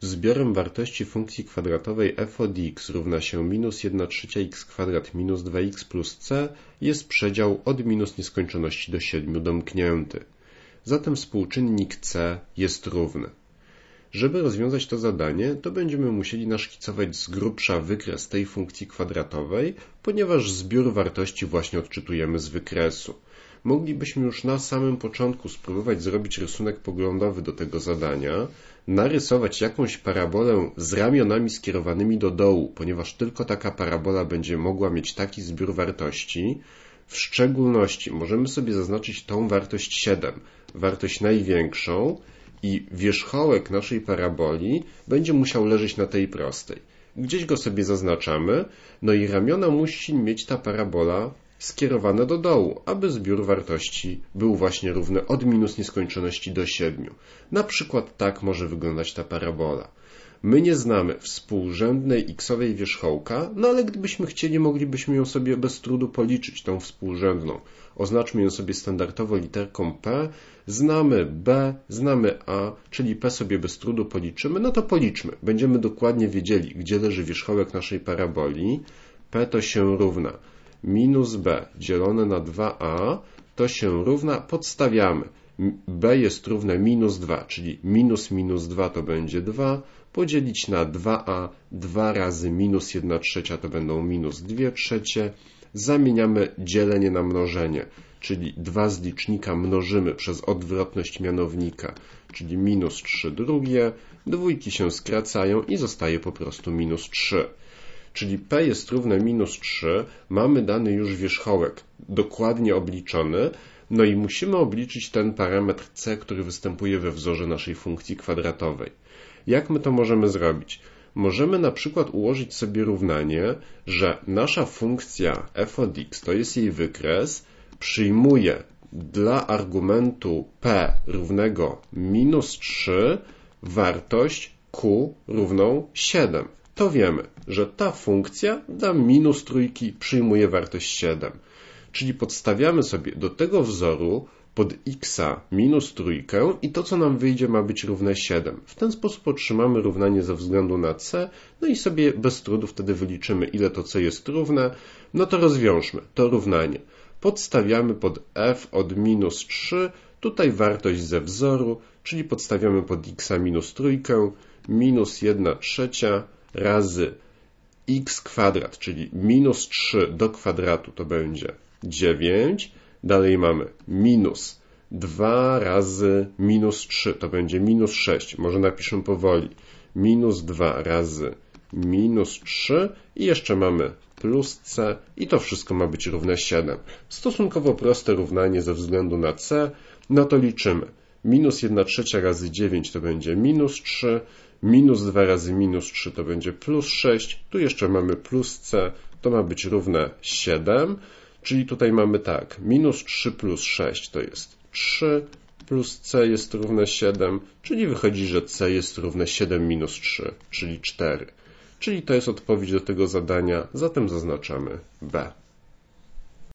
Zbiorem wartości funkcji kwadratowej f od x równa się minus 1 trzecia x kwadrat minus 2x plus c jest przedział od minus nieskończoności do 7 domknięty. Zatem współczynnik c jest równy. Żeby rozwiązać to zadanie, to będziemy musieli naszkicować z grubsza wykres tej funkcji kwadratowej, ponieważ zbiór wartości właśnie odczytujemy z wykresu moglibyśmy już na samym początku spróbować zrobić rysunek poglądowy do tego zadania, narysować jakąś parabolę z ramionami skierowanymi do dołu, ponieważ tylko taka parabola będzie mogła mieć taki zbiór wartości. W szczególności możemy sobie zaznaczyć tą wartość 7, wartość największą, i wierzchołek naszej paraboli będzie musiał leżeć na tej prostej. Gdzieś go sobie zaznaczamy, no i ramiona musi mieć ta parabola skierowane do dołu, aby zbiór wartości był właśnie równy od minus nieskończoności do 7. Na przykład tak może wyglądać ta parabola. My nie znamy współrzędnej x-owej wierzchołka, no ale gdybyśmy chcieli, moglibyśmy ją sobie bez trudu policzyć, tą współrzędną. Oznaczmy ją sobie standardowo literką P, znamy B, znamy A, czyli P sobie bez trudu policzymy, no to policzmy. Będziemy dokładnie wiedzieli, gdzie leży wierzchołek naszej paraboli. P to się równa minus b dzielone na 2a to się równa, podstawiamy, b jest równe minus 2, czyli minus minus 2 to będzie 2, podzielić na 2a, 2 razy minus 1 trzecia to będą minus 2 trzecie, zamieniamy dzielenie na mnożenie, czyli 2 z licznika mnożymy przez odwrotność mianownika, czyli minus 3 drugie, dwójki się skracają i zostaje po prostu minus 3 czyli P jest równe minus 3, mamy dany już wierzchołek dokładnie obliczony, no i musimy obliczyć ten parametr C, który występuje we wzorze naszej funkcji kwadratowej. Jak my to możemy zrobić? Możemy na przykład ułożyć sobie równanie, że nasza funkcja f od x, to jest jej wykres, przyjmuje dla argumentu p równego minus 3 wartość q równą 7 to wiemy, że ta funkcja da minus trójki przyjmuje wartość 7. Czyli podstawiamy sobie do tego wzoru pod x minus trójkę i to, co nam wyjdzie, ma być równe 7. W ten sposób otrzymamy równanie ze względu na c, no i sobie bez trudu wtedy wyliczymy, ile to c jest równe. No to rozwiążmy to równanie. Podstawiamy pod f od minus 3, tutaj wartość ze wzoru, czyli podstawiamy pod x minus trójkę, minus 1 trzecia razy x kwadrat, czyli minus 3 do kwadratu to będzie 9. Dalej mamy minus 2 razy minus 3 to będzie minus 6. Może napiszę powoli. Minus 2 razy minus 3 i jeszcze mamy plus c i to wszystko ma być równe 7. Stosunkowo proste równanie ze względu na c, no to liczymy. Minus 1 trzecia razy 9 to będzie minus 3, minus 2 razy minus 3 to będzie plus 6, tu jeszcze mamy plus c, to ma być równe 7, czyli tutaj mamy tak, minus 3 plus 6 to jest 3, plus c jest równe 7, czyli wychodzi, że c jest równe 7 minus 3, czyli 4. Czyli to jest odpowiedź do tego zadania, zatem zaznaczamy B.